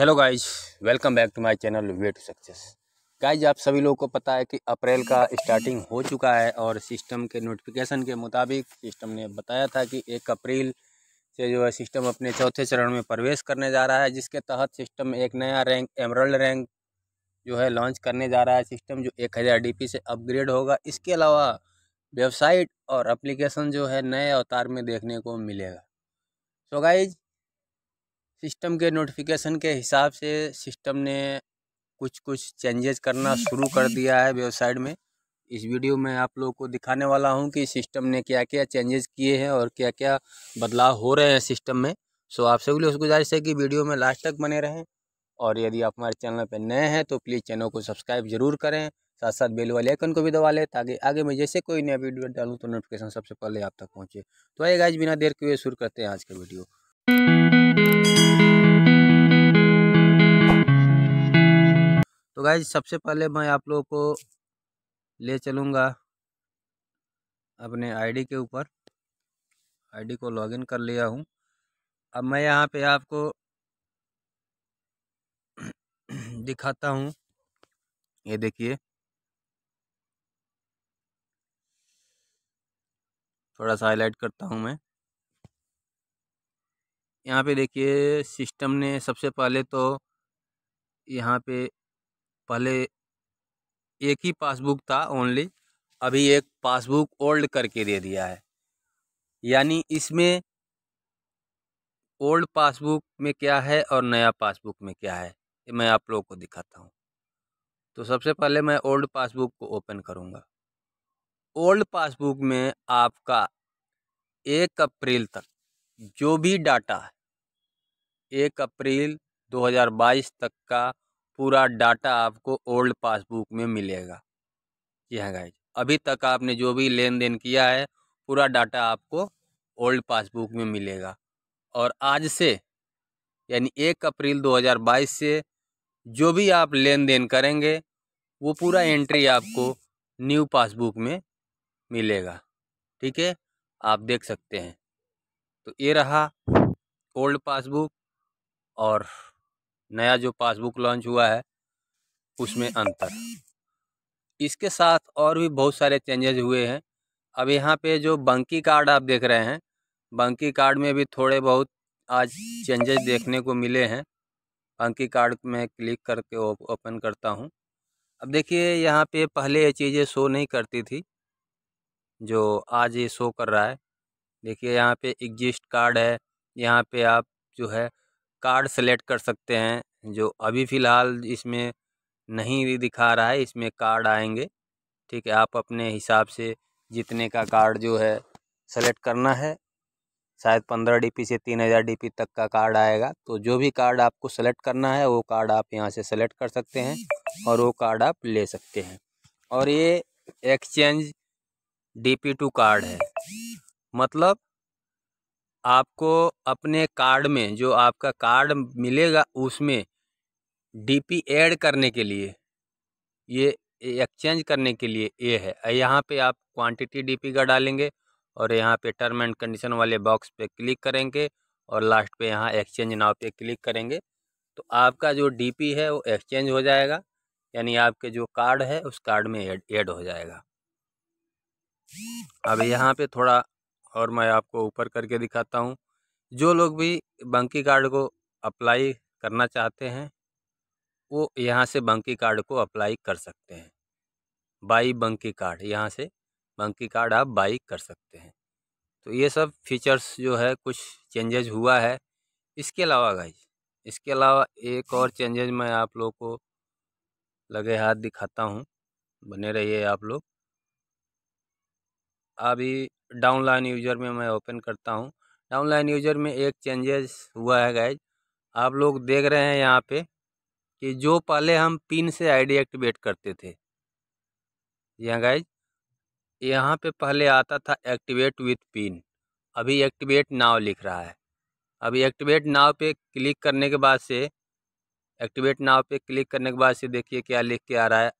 hello guys welcome back to my channel way to success guys आप सभी लोगों को पता है कि अप्रैल का स्टार्टिंग हो चुका है और सिस्टम के नोटिफिकेशन के मुताबिक सिस्टम ने बताया था कि एक अप्रैल से जो है सिस्टम अपने चौथे चरण में प्रवेश करने जा रहा है जिसके तहत सिस्टम एक नया रैंक एमरल्ड रैंक जो है लॉन्च करने जा रहा है सिस्टम जो एक हज़ार डी से अपग्रेड होगा इसके अलावा वेबसाइट और अप्लीकेशन जो है नए अवतार में देखने को मिलेगा सो so गाइज सिस्टम के नोटिफिकेशन के हिसाब से सिस्टम ने कुछ कुछ चेंजेस करना शुरू कर दिया है वेबसाइट में इस वीडियो में आप लोगों को दिखाने वाला हूं कि सिस्टम ने क्या क्या चेंजेस किए हैं और क्या क्या बदलाव हो रहे हैं सिस्टम में सो आप सभी लोग गुजारिश है कि वीडियो में लास्ट तक बने रहें और यदि आप हमारे चैनल पर नए हैं तो प्लीज़ चैनल को सब्सक्राइब जरूर करें साथ साथ बेल वाले आइकन को भी दबा लें ताकि आगे मैं जैसे कोई नया वीडियो डालूँ तो नोटिफिकेशन सबसे पहले आप तक पहुँचे तो आइए आज बिना देर के शुरू करते हैं आज का वीडियो तो गाइज सबसे पहले मैं आप लोगों को ले चलूँगा अपने आईडी के ऊपर आईडी को लॉगिन कर लिया हूँ अब मैं यहाँ पे आपको दिखाता हूँ ये देखिए थोड़ा सा हाईलाइट करता हूँ मैं यहाँ पे देखिए सिस्टम ने सबसे पहले तो यहाँ पे पहले एक ही पासबुक था ओनली अभी एक पासबुक ओल्ड करके दे दिया है यानी इसमें ओल्ड पासबुक में क्या है और नया पासबुक में क्या है ये मैं आप लोगों को दिखाता हूँ तो सबसे पहले मैं ओल्ड पासबुक को ओपन करूँगा ओल्ड पासबुक में आपका एक अप्रैल तक जो भी डाटा है एक अप्रैल 2022 तक का पूरा डाटा आपको ओल्ड पासबुक में मिलेगा जी हाँ गाइज अभी तक आपने जो भी लेन देन किया है पूरा डाटा आपको ओल्ड पासबुक में मिलेगा और आज से यानी एक अप्रैल 2022 से जो भी आप लेन देन करेंगे वो पूरा एंट्री आपको न्यू पासबुक में मिलेगा ठीक है आप देख सकते हैं तो ये रहा ओल्ड पासबुक और नया जो पासबुक लॉन्च हुआ है उसमें अंतर इसके साथ और भी बहुत सारे चेंजेज हुए हैं अब यहाँ पे जो बंकी कार्ड आप देख रहे हैं बंकी कार्ड में भी थोड़े बहुत आज चेंजेस देखने को मिले हैं बंकी कार्ड में क्लिक करके ओपन करता हूँ अब देखिए यहाँ पे पहले ये चीज़ें शो नहीं करती थी जो आज ये शो कर रहा है देखिए यहाँ पे एग्जिस्ट कार्ड है यहाँ पे आप जो है कार्ड सेलेक्ट कर सकते हैं जो अभी फ़िलहाल इसमें नहीं दिखा रहा है इसमें कार्ड आएंगे ठीक है आप अपने हिसाब से जितने का कार्ड जो है सेलेक्ट करना है शायद पंद्रह डीपी से तीन हज़ार डी तक का कार्ड आएगा तो जो भी कार्ड आपको सेलेक्ट करना है वो कार्ड आप यहाँ से सेलेक्ट कर सकते हैं और वो कार्ड आप ले सकते हैं और ये exchange D P to card है मतलब आपको अपने कार्ड में जो आपका कार्ड मिलेगा उसमें डीपी ऐड करने के लिए ये एक्सचेंज करने के लिए ये है यहाँ पे आप क्वांटिटी डीपी का डालेंगे और यहाँ पे टर्म एंड कंडीशन वाले बॉक्स पे क्लिक करेंगे और लास्ट पे यहाँ एक्सचेंज नाव पे क्लिक करेंगे तो आपका जो डीपी है वो एक्सचेंज हो जाएगा यानी आपके जो कार्ड है उस कार्ड में एड हो जाएगा अब यहाँ पे थोड़ा और मैं आपको ऊपर करके दिखाता हूँ जो लोग भी बंकी कार्ड को अप्लाई करना चाहते हैं वो यहाँ से बंकी कार्ड को अप्लाई कर सकते हैं बाई बंकी कार्ड यहाँ से बंकी कार्ड आप बाई कर सकते हैं तो ये सब फीचर्स जो है कुछ चेंजेज हुआ है इसके अलावा गाइज इसके अलावा एक और चेंजेज मैं आप लोग को लगे हाथ दिखाता हूँ बने रहिए आप लोग अभी डाउनलाइन यूजर में मैं ओपन करता हूँ डाउनलाइन यूजर में एक चेंजेस हुआ है गाइज आप लोग देख रहे हैं यहाँ पे कि जो पहले हम पिन से आईडी एक्टिवेट करते थे यहाँ गाइज यहाँ पे पहले आता था एक्टिवेट विथ पिन अभी एक्टिवेट नाव लिख रहा है अभी एक्टिवेट नाव पे क्लिक करने के बाद से एक्टिवेट नाव पे क्लिक करने के बाद से देखिए क्या लिख के आ रहा है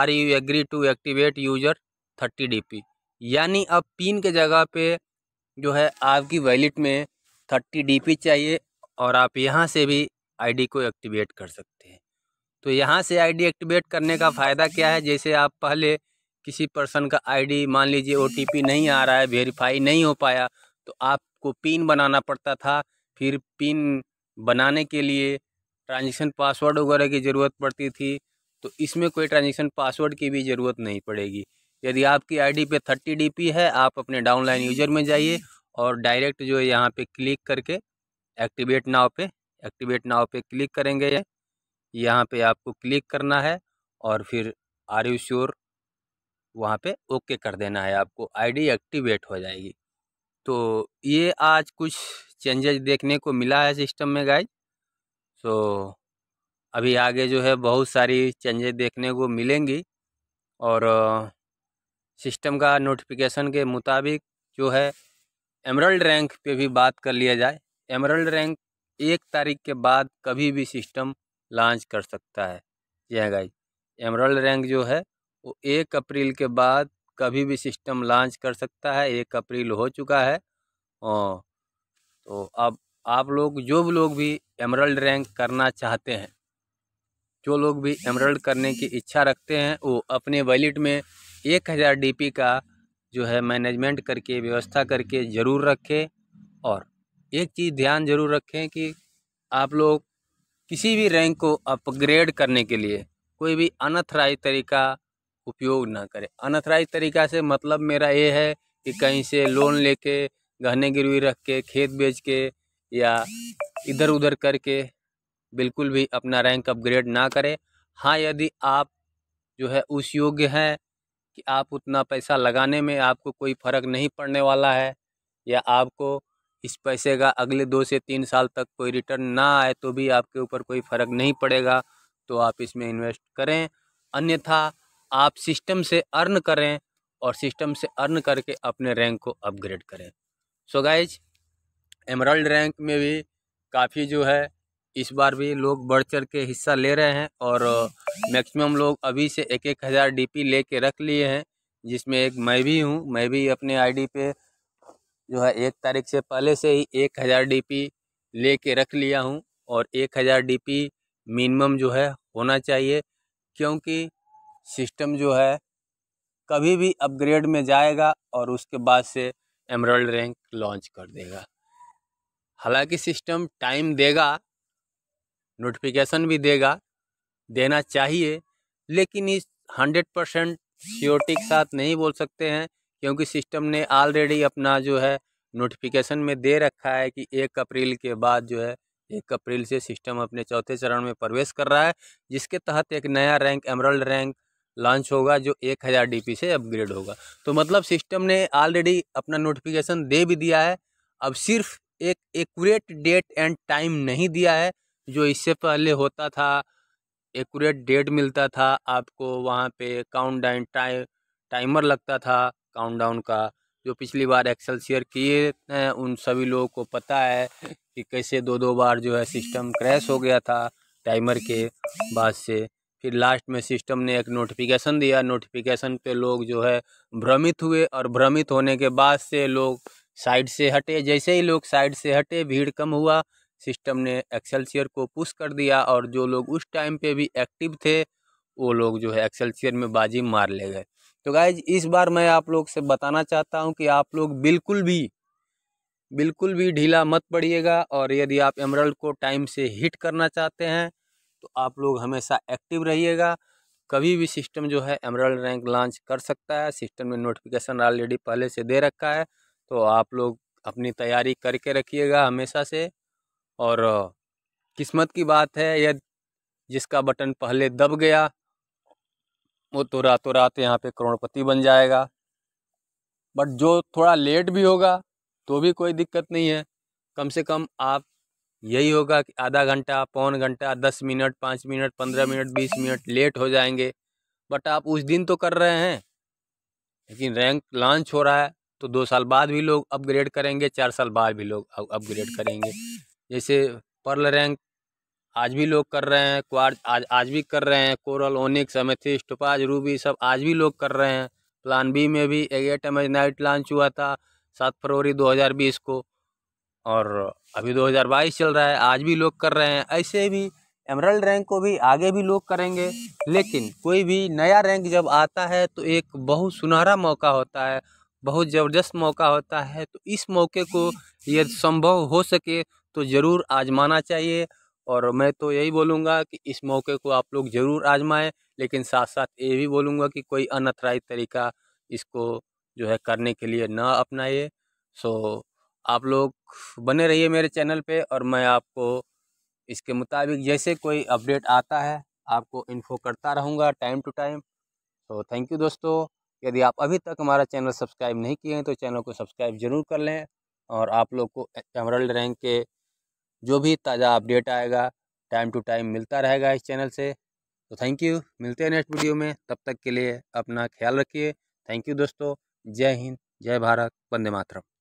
are you agree to activate user thirty D P यानी अब पिन के जगह पे जो है आपकी वैलेट में थर्टी डी चाहिए और आप यहाँ से भी आईडी को एक्टिवेट कर सकते हैं तो यहाँ से आईडी एक्टिवेट करने का फ़ायदा क्या है जैसे आप पहले किसी पर्सन का आईडी मान लीजिए ओटीपी नहीं आ रहा है वेरीफाई नहीं हो पाया तो आपको पिन बनाना पड़ता था फिर पिन बनाने के लिए ट्रांजेक्शन पासवर्ड वगैरह की ज़रूरत पड़ती थी तो इसमें कोई ट्रांजेक्शन पासवर्ड की भी ज़रूरत नहीं पड़ेगी यदि आपकी आईडी पे थर्टी डीपी है आप अपने डाउनलाइन यूजर में जाइए और डायरेक्ट जो है यहाँ पे क्लिक करके एक्टिवेट नाव पे एक्टिवेट नाव पे क्लिक करेंगे यहाँ पे आपको क्लिक करना है और फिर आर यू श्योर वहाँ पे ओके कर देना है आपको आईडी एक्टिवेट हो जाएगी तो ये आज कुछ चेंजेज देखने को मिला है सिस्टम में गाइज सो अभी आगे जो है बहुत सारी चेंजेज देखने को मिलेंगी और सिस्टम का नोटिफिकेशन के मुताबिक जो है एमरल्ड रैंक पे भी बात कर लिया जाए एमरल्ड रैंक एक तारीख के बाद कभी भी सिस्टम लॉन्च कर सकता है जी हाँ गाई एमरल्ड रैंक जो है वो एक अप्रैल के बाद कभी भी सिस्टम लॉन्च कर सकता है एक अप्रैल हो चुका है और तो अब आप लोग जो भी लोग भी एमरल्ड रैंक करना चाहते हैं जो लोग भी एमरल्ड करने की इच्छा रखते हैं वो अपने वैलेट में एक हज़ार डी का जो है मैनेजमेंट करके व्यवस्था करके ज़रूर रखें और एक चीज़ ध्यान जरूर रखें कि आप लोग किसी भी रैंक को अपग्रेड करने के लिए कोई भी अनथराइज तरीका उपयोग ना करें अनथराइज तरीका से मतलब मेरा ये है कि कहीं से लोन लेके गहने गिरवी रख के खेत बेच के या इधर उधर करके बिल्कुल भी अपना रैंक अपग्रेड ना करें हाँ यदि आप जो है उस योग्य हैं कि आप उतना पैसा लगाने में आपको कोई फ़र्क नहीं पड़ने वाला है या आपको इस पैसे का अगले दो से तीन साल तक कोई रिटर्न ना आए तो भी आपके ऊपर कोई फ़र्क नहीं पड़ेगा तो आप इसमें इन्वेस्ट करें अन्यथा आप सिस्टम से अर्न करें और सिस्टम से अर्न करके अपने रैंक को अपग्रेड करें सो गाइज एमरल्ड रैंक में भी काफ़ी जो है इस बार भी लोग बढ़ चढ़ के हिस्सा ले रहे हैं और मैक्सिमम लोग अभी से एक एक हज़ार ले कर रख लिए हैं जिसमें एक मैं भी हूँ मैं भी अपने आईडी पे जो है एक तारीख से पहले से ही एक हज़ार डी ले कर रख लिया हूँ और एक हज़ार डी मिनिमम जो है होना चाहिए क्योंकि सिस्टम जो है कभी भी अपग्रेड में जाएगा और उसके बाद से एमरल्ड रैंक लॉन्च कर देगा हालांकि सिस्टम टाइम देगा नोटिफिकेशन भी देगा देना चाहिए लेकिन इस हंड्रेड परसेंट सियोरिटी के साथ नहीं बोल सकते हैं क्योंकि सिस्टम ने ऑलरेडी अपना जो है नोटिफिकेशन में दे रखा है कि एक अप्रैल के बाद जो है एक अप्रैल से सिस्टम अपने चौथे चरण में प्रवेश कर रहा है जिसके तहत एक नया रैंक एमरल्ड रैंक लॉन्च होगा जो एक हज़ार डी से अपग्रेड होगा तो मतलब सिस्टम ने ऑलरेडी अपना नोटिफिकेशन दे भी दिया है अब सिर्फ एक एकट डेट एंड टाइम नहीं दिया है जो इससे पहले होता था एक्यूरेट डेट मिलता था आपको वहाँ पे काउंट डाउन टाइम टाइमर लगता था काउंट डाउन का जो पिछली बार एक्सेल शेयर किए हैं उन सभी लोगों को पता है कि कैसे दो दो बार जो है सिस्टम क्रैश हो गया था टाइमर के बाद से फिर लास्ट में सिस्टम ने एक नोटिफिकेशन दिया नोटिफिकेशन पे लोग जो है भ्रमित हुए और भ्रमित होने के बाद से लोग साइड से हटे जैसे ही लोग साइड से हटे भीड़ कम हुआ सिस्टम ने एक्सेलसियर को पुश कर दिया और जो लोग उस टाइम पे भी एक्टिव थे वो लोग जो है एक्सेलसियर में बाजी मार ले गए तो गाइज इस बार मैं आप लोग से बताना चाहता हूँ कि आप लोग बिल्कुल भी बिल्कुल भी ढीला मत पड़िएगा और यदि आप एमरल्ड को टाइम से हिट करना चाहते हैं तो आप लोग हमेशा एक्टिव रहिएगा कभी भी सिस्टम जो है एमरल्ड रैंक लॉन्च कर सकता है सिस्टम में नोटिफिकेशन ऑलरेडी पहले से दे रखा है तो आप लोग अपनी तैयारी करके रखिएगा हमेशा से और किस्मत की बात है या जिसका बटन पहले दब गया वो तो रातों रात यहाँ पे करोड़पति बन जाएगा बट जो थोड़ा लेट भी होगा तो भी कोई दिक्कत नहीं है कम से कम आप यही होगा कि आधा घंटा पौन घंटा दस मिनट पाँच मिनट पंद्रह मिनट बीस मिनट लेट हो जाएंगे बट आप उस दिन तो कर रहे हैं लेकिन रैंक लॉन्च हो रहा है तो दो साल बाद भी लोग अपग्रेड करेंगे चार साल बाद भी लोग अपग्रेड करेंगे जैसे पर्ल रैंक आज भी लोग कर रहे हैं क्वार आज आज भी कर रहे हैं कोरल ओनिक समेथी टोपाज रूबी सब आज भी लोग कर रहे हैं प्लान बी में भी एगेट नाइट लॉन्च हुआ था सात फरवरी 2020 को और अभी 2022 चल रहा है आज भी लोग कर रहे हैं ऐसे भी एमरल रैंक को भी आगे भी लोग करेंगे लेकिन कोई भी नया रैंक जब आता है तो एक बहुत सुनहरा मौका होता है बहुत ज़बरदस्त मौका होता है तो इस मौके को यदि संभव हो सके तो ज़रूर आजमाना चाहिए और मैं तो यही बोलूँगा कि इस मौके को आप लोग ज़रूर आजमाएं लेकिन साथ साथ ये भी बोलूँगा कि कोई अनथराइज तरीका इसको जो है करने के लिए ना अपनाइए सो आप लोग बने रहिए मेरे चैनल पे और मैं आपको इसके मुताबिक जैसे कोई अपडेट आता है आपको इन्फो करता रहूँगा टाइम टू टाइम तो थैंक यू दोस्तों यदि आप अभी तक हमारा चैनल सब्सक्राइब नहीं किए हैं तो चैनल को सब्सक्राइब ज़रूर कर लें और आप लोग को एमरल्ड रैंक के जो भी ताज़ा अपडेट आएगा टाइम टू टाइम मिलता रहेगा इस चैनल से तो थैंक यू मिलते हैं नेक्स्ट वीडियो में तब तक के लिए अपना ख्याल रखिए थैंक यू दोस्तों जय हिंद जय भारत वंदे मातरम